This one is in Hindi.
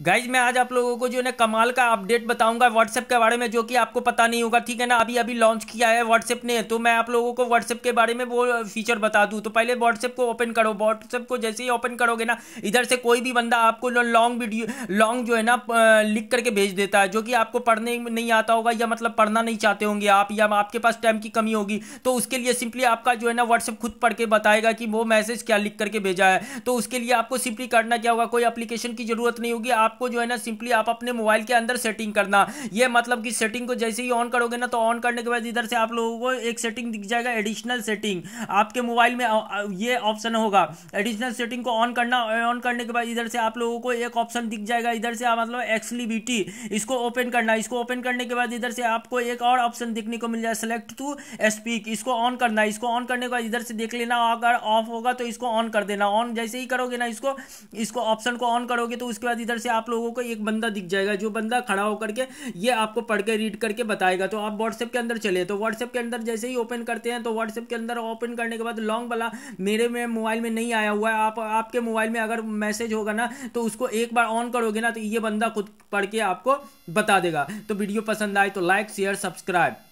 गाइज मैं आज आप लोगों को जो है कमाल का अपडेट बताऊंगा व्हाट्सएप के बारे में जो कि आपको पता नहीं होगा ठीक है ना अभी अभी लॉन्च किया है व्हाट्सएप ने तो मैं आप लोगों को व्हाट्सएप के बारे में वो फीचर बता दूं तो पहले व्हाट्सएप को ओपन करो व्हाट्सएप को जैसे ही ओपन करोगे ना इधर से कोई भी बंदा आपको लॉन्ग वीडियो लॉन्ग जो है ना लिख करके भेज देता है जो कि आपको पढ़ने नहीं आता होगा या मतलब पढ़ना नहीं चाहते होंगे आप या आपके पास टाइम की कमी होगी तो उसके लिए सिंपली आपका जो है ना व्हाट्सएप खुद पढ़ के बताएगा कि वो मैसेज क्या लिख करके भेजा है तो उसके लिए आपको सिंपली करना क्या होगा कोई अप्लीकेशन की जरूरत नहीं होगी आपको जो है ना सिंपली आप अपने मोबाइल के अंदर सेटिंग करना ये मतलब कि सेटिंग को जैसे ही ऑन करोगे ना तो ऑन करने के बाद इधर से आप लोगों को एक सेटिंग दिख जाएगा एडिशनल सेटिंग आपके मोबाइल में ये ऑप्शन होगा एडिशनल सेटिंग को ऑन करना ऑन करने के बाद इधर से आप लोगों को एक ऑप्शन दिख जाएगा इधर से आप मतलब एक्सलिबिटी इसको ओपन करना इसको ओपन करने के बाद इधर से आपको एक और ऑप्शन दिखने को मिल जाए सेलेक्ट टू स्पीक इसको ऑन करना इसको ऑन करने के बाद इधर से देख लेना अगर ऑफ होगा तो इसको ऑन कर देना ऑन जैसे ही करोगे ना इसको इसको ऑप्शन को ऑन करोगे तो उसके बाद इधर से आप लोगों को एक बंदा दिख जाएगा जो बंदा खड़ा होकर के ये आपको पढ़ के रीड करके बताएगा तो आप व्हाट्सएप के अंदर चले तो व्हाट्सएप के अंदर जैसे ही ओपन करते हैं तो व्हाट्सएप के अंदर ओपन करने के बाद लॉन्ग वाला मेरे में मोबाइल में नहीं आया हुआ है आप आपके मोबाइल में अगर मैसेज होगा ना तो उसको एक बार ऑन करोगे ना तो ये बंदा खुद पढ़ के आपको बता देगा तो वीडियो पसंद आए तो लाइक शेयर सब्सक्राइब